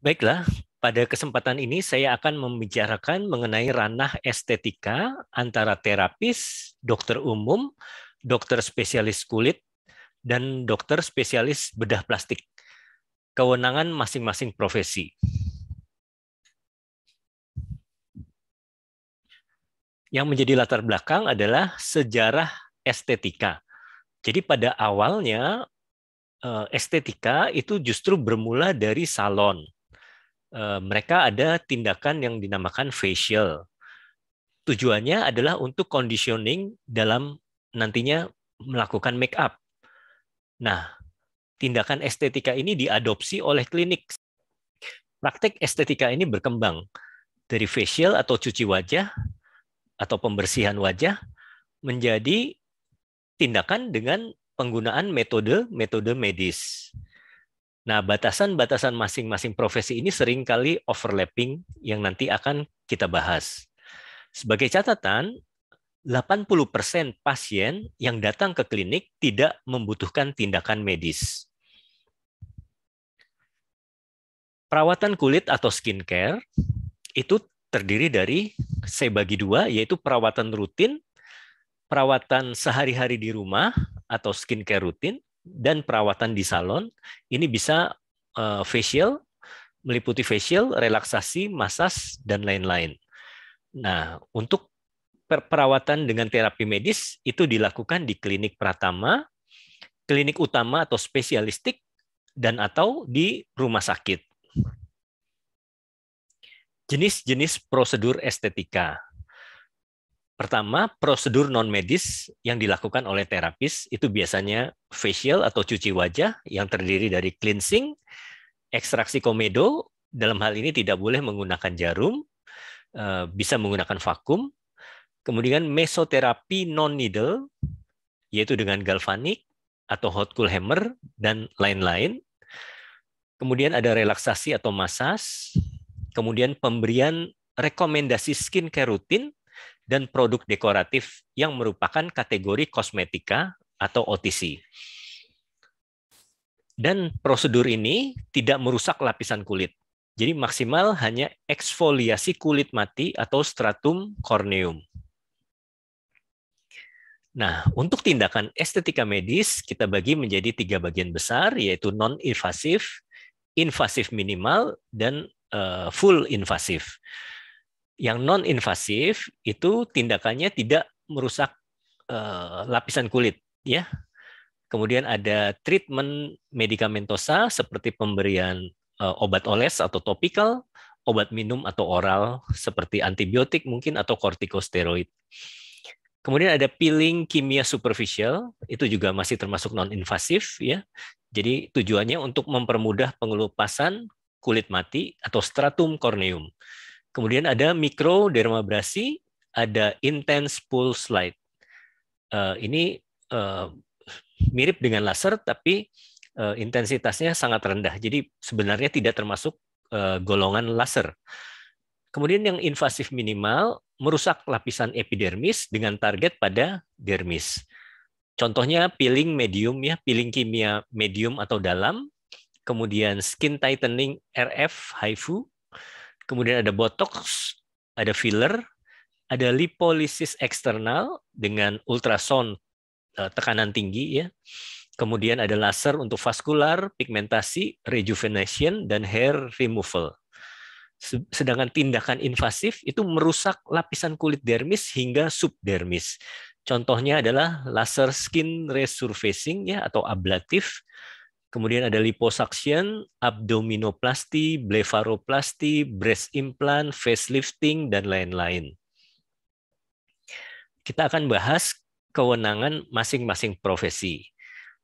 Baiklah, pada kesempatan ini saya akan membicarakan mengenai ranah estetika antara terapis, dokter umum, dokter spesialis kulit, dan dokter spesialis bedah plastik. Kewenangan masing-masing profesi. Yang menjadi latar belakang adalah sejarah estetika. Jadi pada awalnya eh, estetika itu justru bermula dari salon Eh, mereka ada tindakan yang dinamakan facial. Tujuannya adalah untuk conditioning dalam nantinya melakukan make up. Nah, tindakan estetika ini diadopsi oleh klinik. Praktek estetika ini berkembang dari facial atau cuci wajah atau pembersihan wajah menjadi tindakan dengan penggunaan metode-metode medis. Nah, batasan-batasan masing-masing profesi ini seringkali overlapping yang nanti akan kita bahas. Sebagai catatan, 80% pasien yang datang ke klinik tidak membutuhkan tindakan medis. Perawatan kulit atau skincare itu terdiri dari saya bagi dua, yaitu perawatan rutin, perawatan sehari-hari di rumah atau skincare rutin, dan perawatan di salon ini bisa uh, facial meliputi facial, relaksasi, massas dan lain-lain. Nah, untuk perawatan dengan terapi medis itu dilakukan di klinik pratama, klinik utama atau spesialistik dan atau di rumah sakit. Jenis-jenis prosedur estetika. Pertama, prosedur non medis yang dilakukan oleh terapis itu biasanya facial atau cuci wajah yang terdiri dari cleansing, ekstraksi komedo, dalam hal ini tidak boleh menggunakan jarum, eh, bisa menggunakan vakum. Kemudian mesoterapi non needle yaitu dengan galvanik atau hot cool hammer dan lain-lain. Kemudian ada relaksasi atau massage, kemudian pemberian rekomendasi skincare rutin dan produk dekoratif yang merupakan kategori kosmetika atau OTC. Dan prosedur ini tidak merusak lapisan kulit. Jadi maksimal hanya eksfoliasi kulit mati atau stratum corneum. Nah, untuk tindakan estetika medis kita bagi menjadi tiga bagian besar yaitu non-invasif, invasif minimal, dan eh, full invasif. Yang non invasif itu tindakannya tidak merusak eh, lapisan kulit, ya. Kemudian ada treatment medikamentosa seperti pemberian eh, obat oles atau topikal, obat minum atau oral seperti antibiotik mungkin atau kortikosteroid. Kemudian ada peeling kimia superficial, itu juga masih termasuk non-invasif ya. Jadi tujuannya untuk mempermudah pengelupasan kulit mati atau stratum corneum. Kemudian ada mikrodermabrasi, ada intense pulse light. Uh, eh, ini uh, mirip dengan laser tapi uh, intensitasnya sangat rendah. Jadi sebenarnya tidak termasuk uh, golongan laser. Kemudian yang invasif minimal merusak lapisan epidermis dengan target pada dermis. Contohnya peeling medium ya, peeling kimia medium atau dalam, kemudian skin tightening RF HIFU, kemudian ada botox, ada filler, ada lipolisis eksternal dengan ultrasound eh, tekanan tinggi ya. Kemudian ada laser untuk vaskular, pigmentasi, rejuvenation dan hair removal. Sedangkan tindakan invasif itu merusak lapisan kulit dermis hingga subdermis. Contohnya adalah laser skin resurfacing ya atau ablatif Kemudian ada liposuction, abdominoplasty, blepharoplasty, breast implant, facelifting, dan lain-lain. Kita akan bahas kewenangan masing-masing profesi.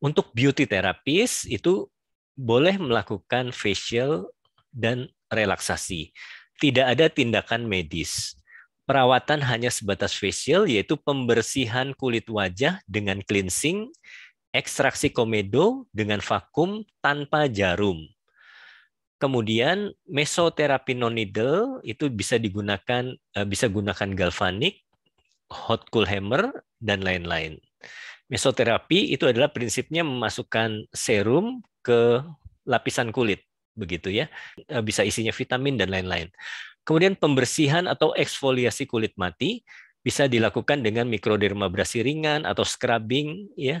Untuk beauty therapist itu boleh melakukan facial dan relaksasi. Tidak ada tindakan medis. Perawatan hanya sebatas facial, yaitu pembersihan kulit wajah dengan cleansing, ekstraksi komedo dengan vakum tanpa jarum. Kemudian mesoterapi non needle itu bisa digunakan eh, bisa gunakan galvanik, hot cool hammer dan lain-lain. Mesoterapi itu adalah prinsipnya memasukkan serum ke lapisan kulit begitu ya. Eh, bisa isinya vitamin dan lain-lain. Kemudian pembersihan atau eksfoliasi kulit mati bisa dilakukan dengan mikrodermabrasi ringan atau scrubbing ya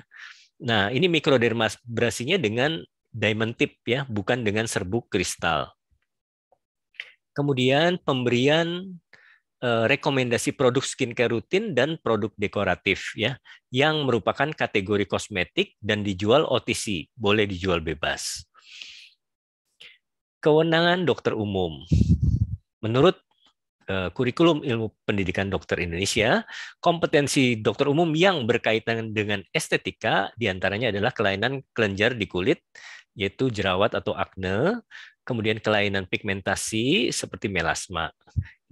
Nah, ini mikrodermabrasinya dengan diamond tip ya, bukan dengan serbuk kristal. Kemudian pemberian eh, rekomendasi produk skincare rutin dan produk dekoratif ya, yang merupakan kategori kosmetik dan dijual OTC, boleh dijual bebas. Kewenangan dokter umum. Menurut Eh, kurikulum ilmu pendidikan dokter Indonesia, kompetensi dokter umum yang berkaitan dengan estetika, diantaranya adalah kelainan kelenjar di kulit, yaitu jerawat atau akne, kemudian kelainan pigmentasi seperti melasma.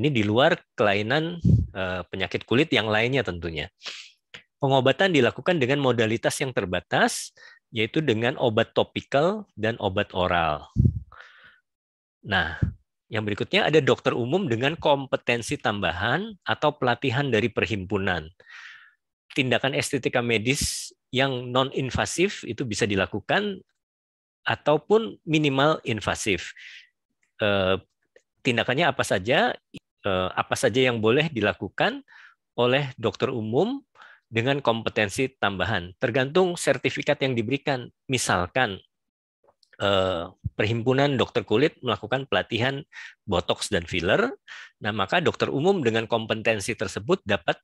Ini di luar kelainan eh, penyakit kulit yang lainnya tentunya. Pengobatan dilakukan dengan modalitas yang terbatas, yaitu dengan obat topikal dan obat oral. Nah, yang berikutnya ada dokter umum dengan kompetensi tambahan atau pelatihan dari perhimpunan. Tindakan estetika medis yang non-invasif itu bisa dilakukan ataupun minimal invasif. Eh, tindakannya apa saja, eh, apa saja yang boleh dilakukan oleh dokter umum dengan kompetensi tambahan, tergantung sertifikat yang diberikan. Misalkan eh, perhimpunan dokter kulit melakukan pelatihan botox dan filler. Nah, maka dokter umum dengan kompetensi tersebut dapat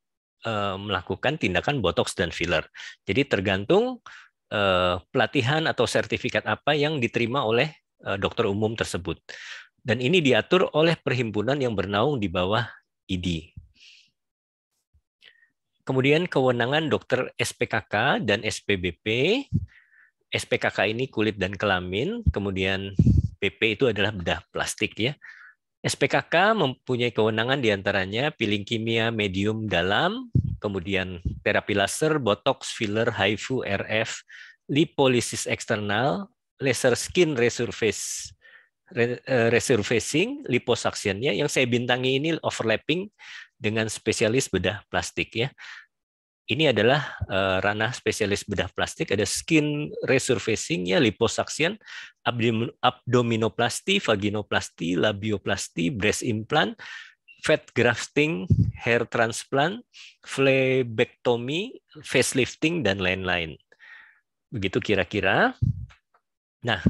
eh, melakukan tindakan botox dan filler. Jadi tergantung eh, pelatihan atau sertifikat apa yang diterima oleh eh, dokter umum tersebut. Dan ini diatur oleh perhimpunan yang bernaung di bawah ID. Kemudian kewenangan dokter SPKK dan SPBP SPKK ini kulit dan kelamin, kemudian PP itu adalah bedah plastik ya. SPKK mempunyai kewenangan diantaranya peeling kimia medium dalam, kemudian terapi laser, botox, filler, HIFU, RF, lipolisis eksternal, laser skin resurface, eh, resurfacing, liposuctionnya yang saya bintangi ini overlapping dengan spesialis bedah plastik ya ini adalah uh, ranah spesialis bedah plastik, ada skin resurfacing, ya, liposuction, abdominoplasti, vaginoplasti, labioplasti, breast implant, fat grafting, hair transplant, flebectomy facelifting, dan lain-lain. Begitu kira-kira. Nah,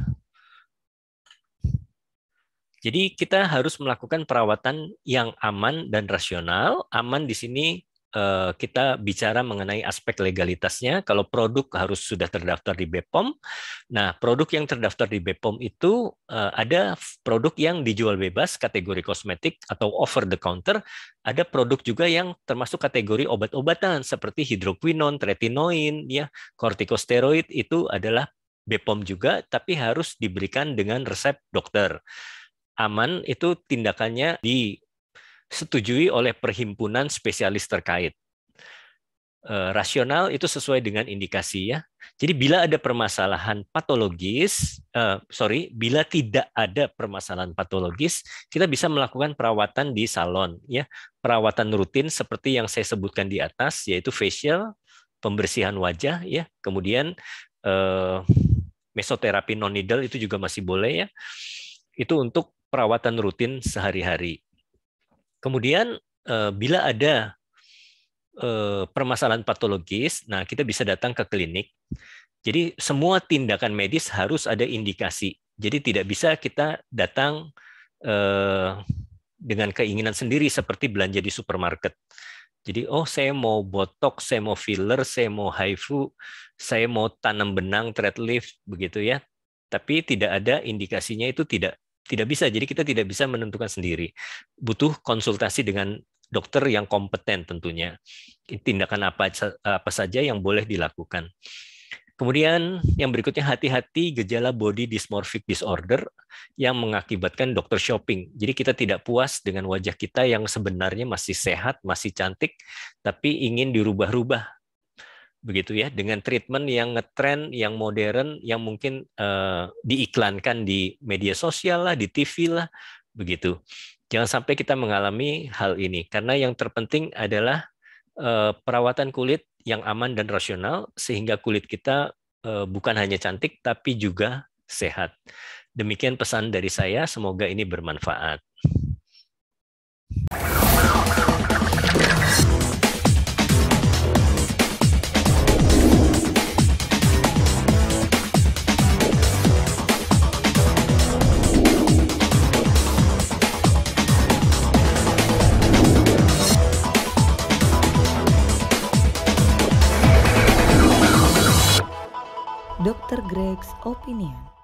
jadi kita harus melakukan perawatan yang aman dan rasional. Aman di sini Eh, kita bicara mengenai aspek legalitasnya. Kalau produk harus sudah terdaftar di BPOM. Nah, produk yang terdaftar di BPOM itu eh, ada produk yang dijual bebas kategori kosmetik atau over the counter. Ada produk juga yang termasuk kategori obat-obatan seperti hidroquinon, tretinoin, ya, kortikosteroid itu adalah BPOM juga, tapi harus diberikan dengan resep dokter. Aman itu tindakannya di disetujui oleh perhimpunan spesialis terkait. Eh, rasional itu sesuai dengan indikasi ya. Jadi bila ada permasalahan patologis, eh, sorry, bila tidak ada permasalahan patologis, kita bisa melakukan perawatan di salon ya, perawatan rutin seperti yang saya sebutkan di atas, yaitu facial, pembersihan wajah ya, kemudian eh, mesoterapi non needle itu juga masih boleh ya. Itu untuk perawatan rutin sehari-hari. Kemudian eh, bila ada eh, permasalahan patologis, nah kita bisa datang ke klinik. Jadi semua tindakan medis harus ada indikasi. Jadi tidak bisa kita datang eh, dengan keinginan sendiri seperti belanja di supermarket. Jadi oh saya mau botok, saya mau filler, saya mau haifu, saya mau tanam benang thread lift begitu ya. Tapi tidak ada indikasinya itu tidak tidak bisa. Jadi kita tidak bisa menentukan sendiri. Butuh konsultasi dengan dokter yang kompeten tentunya. Tindakan apa apa saja yang boleh dilakukan. Kemudian yang berikutnya hati-hati gejala body dysmorphic disorder yang mengakibatkan dokter shopping. Jadi kita tidak puas dengan wajah kita yang sebenarnya masih sehat, masih cantik, tapi ingin dirubah-rubah begitu ya dengan treatment yang ngetren yang modern yang mungkin uh, diiklankan di media sosial lah di TV lah begitu jangan sampai kita mengalami hal ini karena yang terpenting adalah uh, perawatan kulit yang aman dan rasional sehingga kulit kita uh, bukan hanya cantik tapi juga sehat demikian pesan dari saya semoga ini bermanfaat. Opinion.